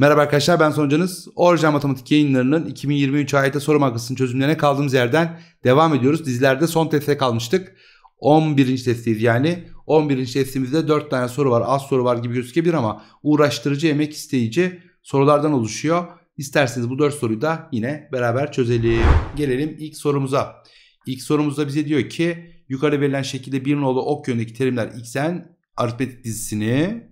Merhaba arkadaşlar ben Sonucanız. Orjinal Matematik yayınlarının 2023 ayette soru makasının çözümlerine kaldığımız yerden devam ediyoruz. Dizilerde son teste kalmıştık. 11. testiyiz yani. 11. testimizde 4 tane soru var. Az soru var gibi gözükebilir ama uğraştırıcı, emek isteyici sorulardan oluşuyor. İsterseniz bu 4 soruyu da yine beraber çözelim. Gelelim ilk sorumuza. İlk sorumuzda bize diyor ki yukarıda verilen şekilde bir nolu ok yönündeki terimler xn aritmetik dizisini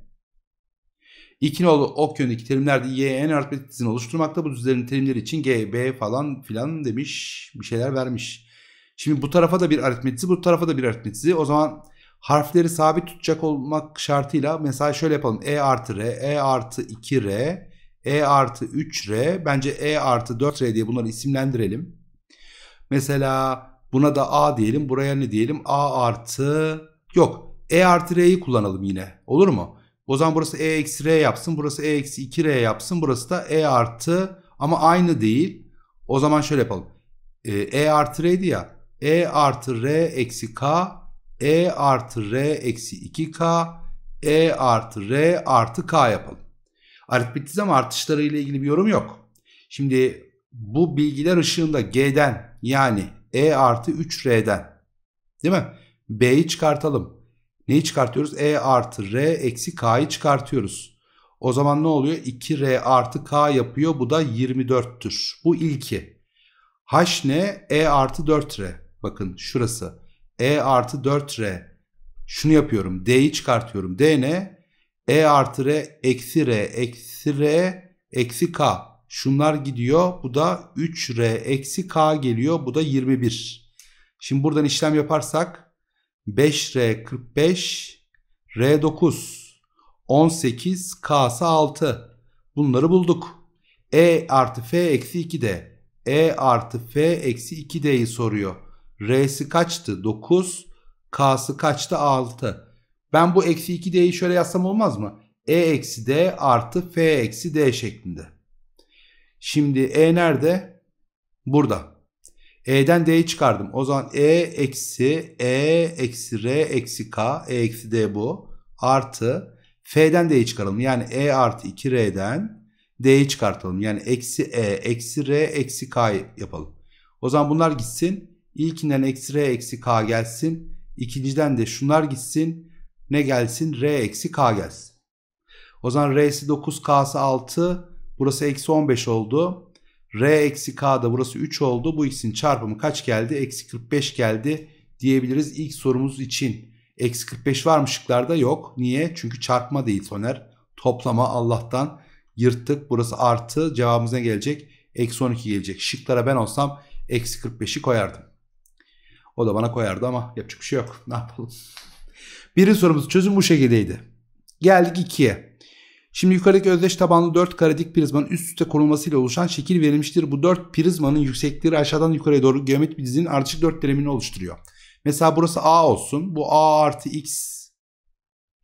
İkinoğlu Okyon'daki terimlerde YN aritmetik dizini oluşturmakta. Bu düzlerin terimleri için G, B falan filan demiş. Bir şeyler vermiş. Şimdi bu tarafa da bir aritmetizi, bu tarafa da bir aritmetizi. O zaman harfleri sabit tutacak olmak şartıyla mesela şöyle yapalım. E artı R, E artı 2R, E artı 3R. Bence E artı 4R diye bunları isimlendirelim. Mesela buna da A diyelim. Buraya ne diyelim? A artı... Yok. E artı R'yi kullanalım yine. Olur mu? O zaman burası e eksi r yapsın. Burası e eksi 2r yapsın. Burası da e artı ama aynı değil. O zaman şöyle yapalım. Ee, e, artı r'di ya. E artı r eksi k. E artı r eksi 2k. E artı r artı k yapalım. Aritmetizm artışları ile ilgili bir yorum yok. Şimdi bu bilgiler ışığında g'den yani e artı 3r'den değil mi? b'yi çıkartalım. Neyi çıkartıyoruz? E artı R eksi K'yı çıkartıyoruz. O zaman ne oluyor? 2R artı K yapıyor. Bu da 24'tür. Bu ilki. H ne? E artı 4R. Bakın şurası. E artı 4R. Şunu yapıyorum. D'yi çıkartıyorum. D ne? E artı R eksi R eksi R eksi K. Şunlar gidiyor. Bu da 3R eksi K geliyor. Bu da 21. Şimdi buradan işlem yaparsak 5R45, R9, 18, K'sı 6. Bunları bulduk. E artı F eksi 2 de. E artı F eksi 2 de'yi soruyor. R'si kaçtı? 9. K'sı kaçtı? 6. Ben bu eksi 2 d'yi şöyle yazsam olmaz mı? E eksi d artı F eksi d şeklinde. Şimdi E nerede? Burada. E'den D'yi çıkardım. O zaman E eksi E eksi R eksi K E eksi D bu. Artı F'den D'yi çıkaralım. Yani E artı 2R'den D'yi çıkartalım. Yani eksi E eksi R eksi K yapalım. O zaman bunlar gitsin. İlkinden eksi R eksi K gelsin. İkinciden de şunlar gitsin. Ne gelsin? R eksi K gelsin. O zaman R'si 9 K'sı 6. Burası eksi 15 oldu. R eksi K da burası 3 oldu. Bu ikisinin çarpımı kaç geldi? Eksi 45 geldi diyebiliriz ilk sorumuz için. Eksi 45 var mı şıklarda? Yok. Niye? Çünkü çarpma değil Soner. Toplama Allah'tan yırttık. Burası artı. Cevabımız ne gelecek? Eksi 12 gelecek. Şıklara ben olsam eksi 45'i koyardım. O da bana koyardı ama yapacak bir şey yok. Ne yapalım? Birinci sorumuz çözüm bu şekildeydi. Geldik 2'ye. Şimdi yukarıdaki özdeş tabanlı 4 kare dik prizmanın üst üste konulmasıyla oluşan şekil verilmiştir. Bu 4 prizmanın yüksekleri aşağıdan yukarıya doğru geometri dizinin ardışık 4 oluşturuyor. Mesela burası A olsun. Bu A artı X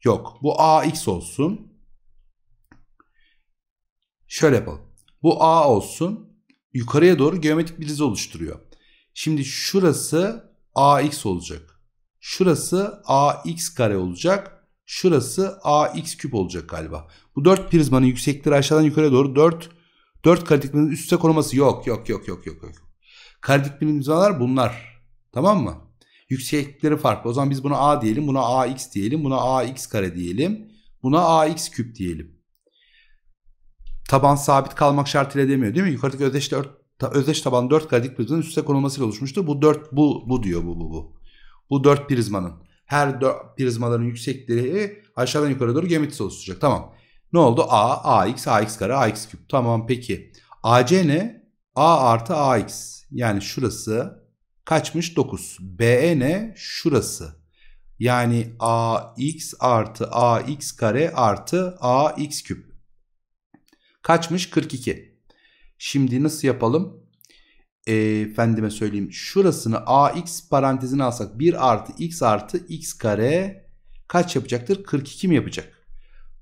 yok. Bu A X olsun. Şöyle yapalım. Bu A olsun. Yukarıya doğru geometrik bir dizi oluşturuyor. Şimdi şurası ax olacak. Şurası ax kare olacak. Şurası ax küp olacak galiba. Bu 4 prizmanın yüksekleri aşağıdan yukarı doğru 4 4 karedik prizmanın üst üste koruması yok yok yok yok yok yok. Karedik prizmalar bunlar. Tamam mı? Yüksekleri farklı. O zaman biz buna a diyelim, buna ax diyelim, buna ax kare diyelim, buna ax küp diyelim. Taban sabit kalmak şartıyla demiyor değil mi? Yukarıdaki özdeş 4 özdeş taban 4 karedik prizmanın üst üste konulmasıyla oluşmuştu. Bu 4 bu bu diyor bu bu bu. Bu 4 prizmanın her prizmaların yüksekliği aşağıdan yukarı doğru geometris oluşturacak. Tamam. Ne oldu? A, AX, AX kare, AX küp. Tamam peki. AC ne? A artı AX. Yani şurası kaçmış? 9. BE ne? Şurası. Yani AX artı AX kare artı AX küp. Kaçmış? 42. Şimdi nasıl yapalım? e, efendime söyleyeyim şurasını ax parantezine alsak 1 artı x artı x kare kaç yapacaktır? 42 mi yapacak?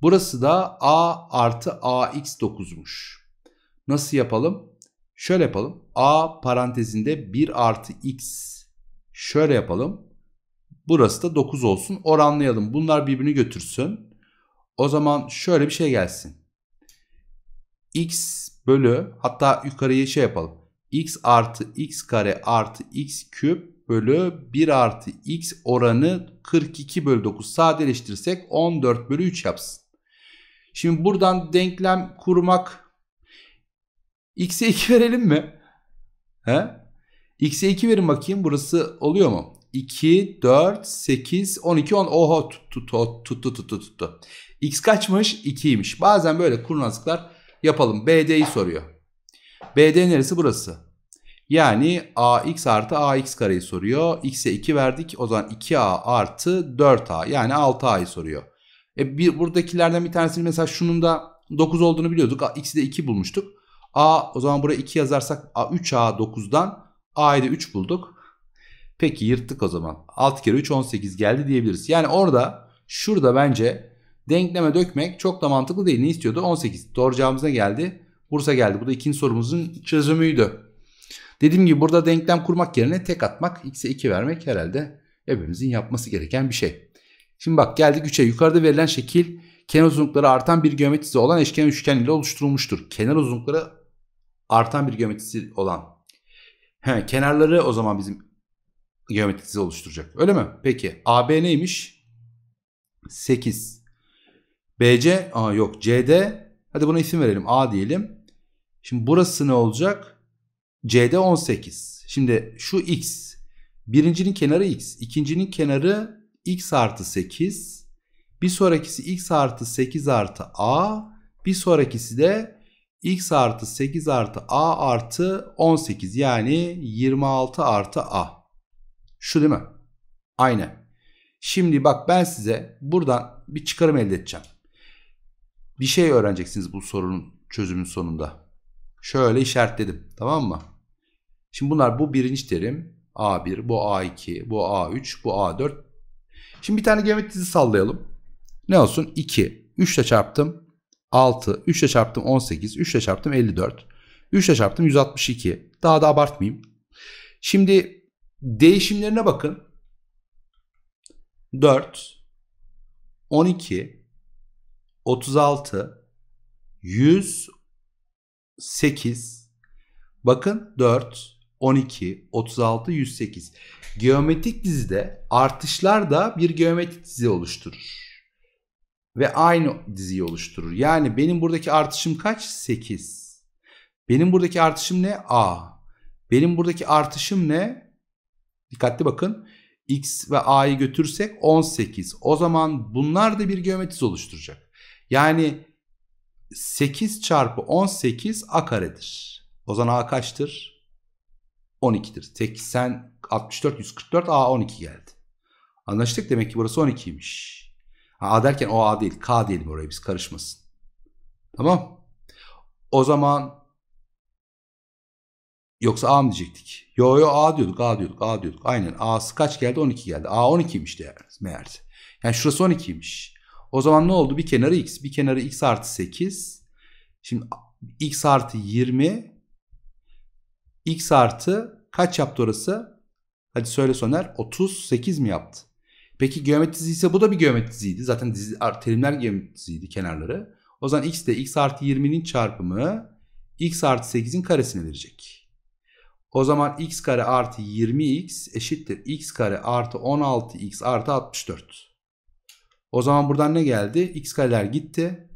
Burası da a artı ax 9'muş. Nasıl yapalım? Şöyle yapalım. a parantezinde 1 artı x şöyle yapalım. Burası da 9 olsun. Oranlayalım. Bunlar birbirini götürsün. O zaman şöyle bir şey gelsin. x bölü hatta yukarıya şey yapalım x artı x kare artı x küp bölü 1 artı x oranı 42 bölü 9 sadeleştirirsek 14 bölü 3 yapsın. Şimdi buradan denklem kurmak x'e 2 verelim mi? He? x'e 2 verin bakayım burası oluyor mu? 2, 4, 8, 12, 10. Oho tuttu tuttu tuttu tuttu tuttu. X kaçmış? 2'ymiş. Bazen böyle kurnazlıklar yapalım. BD'yi soruyor. BD neresi burası? Yani AX artı AX kareyi soruyor. X'e 2 verdik. O zaman 2A artı 4A yani 6A'yı soruyor. E bir, buradakilerden bir tanesi mesela şunun da 9 olduğunu biliyorduk. X'i de 2 bulmuştuk. A o zaman buraya 2 yazarsak A, 3A 9'dan A'yı da 3 bulduk. Peki yırttık o zaman. 6 kere 3 18 geldi diyebiliriz. Yani orada şurada bence denkleme dökmek çok da mantıklı değil. Ne istiyordu? 18. Doğru cevabımıza geldi. Bursa geldi. Bu da ikinci sorumuzun çözümüydü. Dediğim gibi burada denklem kurmak yerine tek atmak, x'e 2 vermek herhalde hepimizin yapması gereken bir şey. Şimdi bak geldik 3'e. Yukarıda verilen şekil kenar uzunlukları artan bir geometrisi olan eşkenar üçgen ile oluşturulmuştur. Kenar uzunlukları artan bir geometrisi olan. He, kenarları o zaman bizim geometrisi oluşturacak. Öyle mi? Peki AB neymiş? 8. BC, aa yok CD. Hadi buna isim verelim. A diyelim. Şimdi burası ne olacak? C'de 18. Şimdi şu x. Birincinin kenarı x. ikincinin kenarı x artı 8. Bir sonrakisi x artı 8 artı a. Bir sonrakisi de x artı 8 artı a artı 18. Yani 26 artı a. Şu değil mi? Aynen. Şimdi bak ben size buradan bir çıkarım elde edeceğim. Bir şey öğreneceksiniz bu sorunun çözümün sonunda. Şöyle işaretledim. Tamam mı? Şimdi bunlar bu birinci terim. A1, bu A2, bu A3, bu A4. Şimdi bir tane geometri dizi sallayalım. Ne olsun? 2. 3 ile çarptım. 6. 3 ile çarptım 18. 3 ile çarptım 54. 3 ile çarptım 162. Daha da abartmayayım. Şimdi değişimlerine bakın. 4, 12, 36, 100, 8. Bakın 4, 12, 36, 108. Geometrik dizide artışlar da bir geometrik dizi oluşturur. Ve aynı diziyi oluşturur. Yani benim buradaki artışım kaç? 8. Benim buradaki artışım ne? A. Benim buradaki artışım ne? Dikkatli bakın. X ve A'yı götürsek 18. O zaman bunlar da bir geometriz oluşturacak. Yani 8 çarpı 18 a karedir. O zaman a kaçtır? 12'dir. 80, 64, 144 a 12 geldi. Anlaştık demek ki burası 12'ymiş. a derken o a değil k diyelim oraya biz karışmasın. Tamam. O zaman yoksa a mı diyecektik? Yo yo a diyorduk a diyorduk a diyorduk. Aynen a'sı kaç geldi 12 geldi. A 12'ymiş değer meğerse. Yani şurası 12'ymiş. O zaman ne oldu? Bir kenarı x, bir kenarı x artı 8. Şimdi x artı 20 x artı kaç yaptı orası? Hadi söyle Soner 38 mi yaptı? Peki geometri dizisi ise bu da bir geometri diziydi. Zaten dizi, terimler geometri diziydi kenarları. O zaman x de x artı 20'nin çarpımı x artı 8'in karesini verecek. O zaman x kare artı 20x eşittir x kare artı 16x artı 64. O zaman buradan ne geldi? X kareler gitti.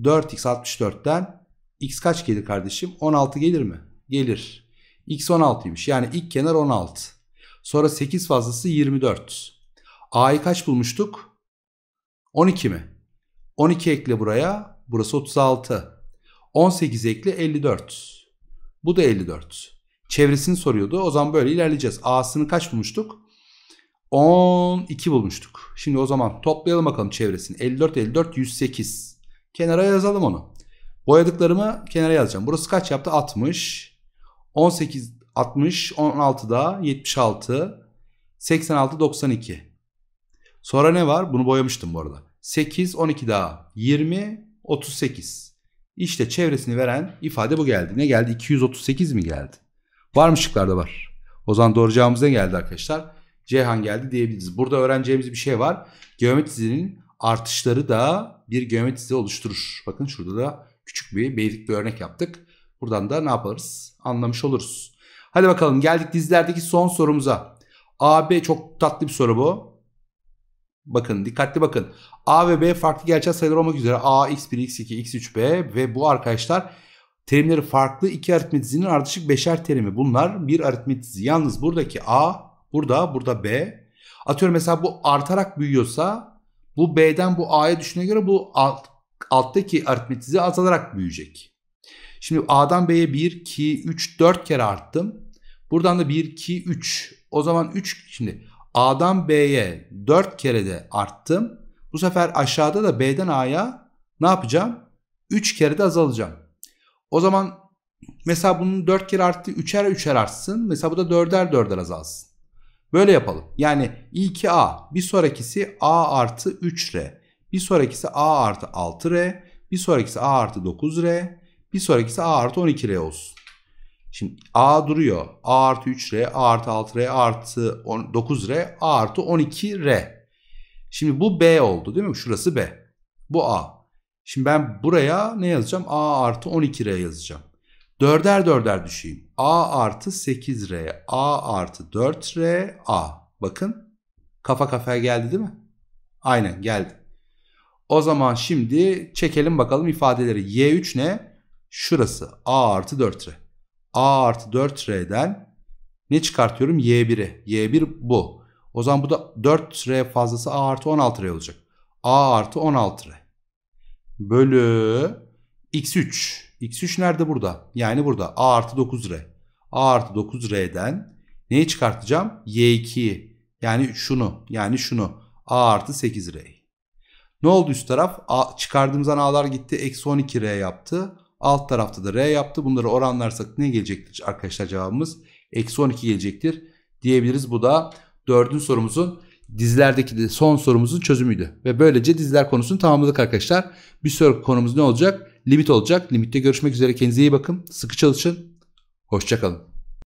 4x 64'ten x kaç gelir kardeşim? 16 gelir mi? Gelir. x 16'ymış. Yani ilk kenar 16. Sonra 8 fazlası 24. A'yı kaç bulmuştuk? 12 mi? 12 ekle buraya. Burası 36. 18 ekle 54. Bu da 54. Çevresini soruyordu. O zaman böyle ilerleyeceğiz. A'sını kaç bulmuştuk? 12 bulmuştuk. Şimdi o zaman toplayalım bakalım çevresini. 54, 54, 108. Kenara yazalım onu. Boyadıklarımı kenara yazacağım. Burası kaç yaptı? 60. 18, 60. 16 da 76. 86, 92. Sonra ne var? Bunu boyamıştım bu arada. 8, 12 daha 20, 38. İşte çevresini veren ifade bu geldi. Ne geldi? 238 mi geldi? Var mı şıklarda var? O zaman doğru cevabımız ne geldi arkadaşlar? Ceyhan geldi diyebiliriz. Burada öğreneceğimiz bir şey var. Geometri artışları da bir geometri oluşturur. Bakın şurada da küçük bir beylik bir örnek yaptık. Buradan da ne yaparız? Anlamış oluruz. Hadi bakalım geldik dizlerdeki son sorumuza. AB çok tatlı bir soru bu. Bakın dikkatli bakın. A ve B farklı gerçel sayılar olmak üzere A, X1, X2, X3, B ve bu arkadaşlar terimleri farklı iki aritmet dizinin ardışık beşer terimi. Bunlar bir aritmet dizi. Yalnız buradaki A Burada, burada B. Atıyorum mesela bu artarak büyüyorsa bu B'den bu A'ya düşüne göre bu alt, alttaki aritmetize azalarak büyüyecek. Şimdi A'dan B'ye 1, 2, 3, 4 kere arttım. Buradan da 1, 2, 3. O zaman 3 şimdi A'dan B'ye 4 kere de arttım. Bu sefer aşağıda da B'den A'ya ne yapacağım? 3 kere de azalacağım. O zaman mesela bunun 4 kere arttı 3'er 3'er artsın. Mesela bu da 4'er 4'er azalsın. Böyle yapalım. Yani ilki A, bir sonrakisi A artı 3R, bir sonrakisi A artı 6R, bir sonrakisi A artı 9R, bir sonrakisi A artı 12R olsun. Şimdi A duruyor. A artı 3R, A artı 6R, A artı 9R, A artı 12R. Şimdi bu B oldu değil mi? Şurası B. Bu A. Şimdi ben buraya ne yazacağım? A artı 12R yazacağım. Dörder dörder düşeyim. A artı 8R, A artı 4R, A. Bakın kafa kafaya geldi değil mi? Aynen geldi. O zaman şimdi çekelim bakalım ifadeleri. Y3 ne? Şurası A artı 4R. A artı 4R'den ne çıkartıyorum? Y1'i. Y1 bu. O zaman bu da 4R fazlası A artı 16R olacak. A artı 16R. Bölü X3. X3 nerede burada? Yani burada A artı 9R. A artı 9R'den neyi çıkartacağım? Y2'yi. Yani şunu. Yani şunu. A artı 8R'yi. Ne oldu üst taraf? A, çıkardığımız an A'lar gitti. Eksi 12R yaptı. Alt tarafta da R yaptı. Bunları oranlarsak ne gelecektir arkadaşlar cevabımız? Eksi 12 gelecektir diyebiliriz. Bu da dördüncü sorumuzun dizilerdeki de son sorumuzun çözümüydü. Ve böylece diziler konusunu tamamladık arkadaşlar. Bir sonraki konumuz ne olacak? limit olacak. Limitte görüşmek üzere. Kendinize iyi bakın. Sıkı çalışın. Hoşçakalın.